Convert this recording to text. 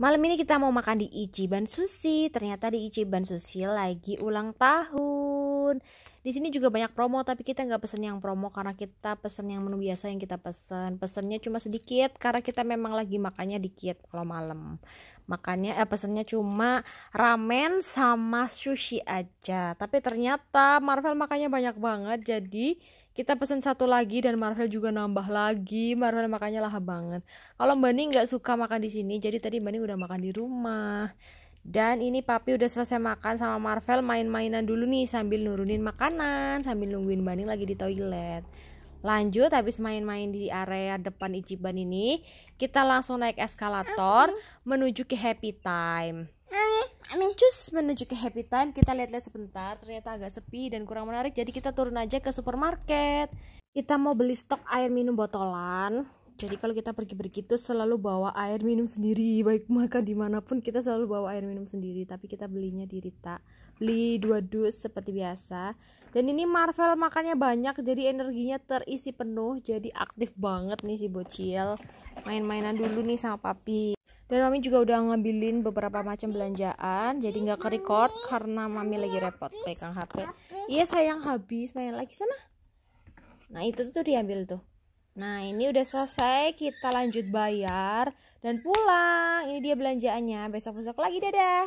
Malam ini kita mau makan di Ichiban Sushi. Ternyata di Ichiban Sushi lagi ulang tahun tahun di sini juga banyak promo tapi kita nggak pesen yang promo karena kita pesen yang menu biasa yang kita pesen pesennya cuma sedikit karena kita memang lagi makannya dikit kalau malam makannya eh pesennya cuma ramen sama sushi aja tapi ternyata Marvel makannya banyak banget jadi kita pesen satu lagi dan Marvel juga nambah lagi Marvel makannya lahap banget kalau Bani nggak suka makan di sini jadi tadi Bani udah makan di rumah dan ini papi udah selesai makan sama Marvel main-mainan dulu nih sambil nurunin makanan, sambil nungguin Bani lagi di toilet. Lanjut habis main-main di area depan Ichiban ini, kita langsung naik eskalator menuju ke Happy Time. Cus menuju ke Happy Time, kita lihat-lihat sebentar, ternyata agak sepi dan kurang menarik, jadi kita turun aja ke supermarket. Kita mau beli stok air minum botolan, jadi kalau kita pergi pergi itu selalu bawa air minum sendiri baik makan dimanapun kita selalu bawa air minum sendiri tapi kita belinya di Rita beli dua dus seperti biasa dan ini Marvel makannya banyak jadi energinya terisi penuh jadi aktif banget nih si bocil main-mainan dulu nih sama papi dan mami juga udah ngambilin beberapa macam belanjaan jadi nggak ke record karena mami lagi repot pegang HP iya sayang habis main lagi sana nah itu tuh diambil tuh Nah, ini udah selesai, kita lanjut bayar dan pulang. Ini dia belanjaannya. Besok-besok lagi dadah.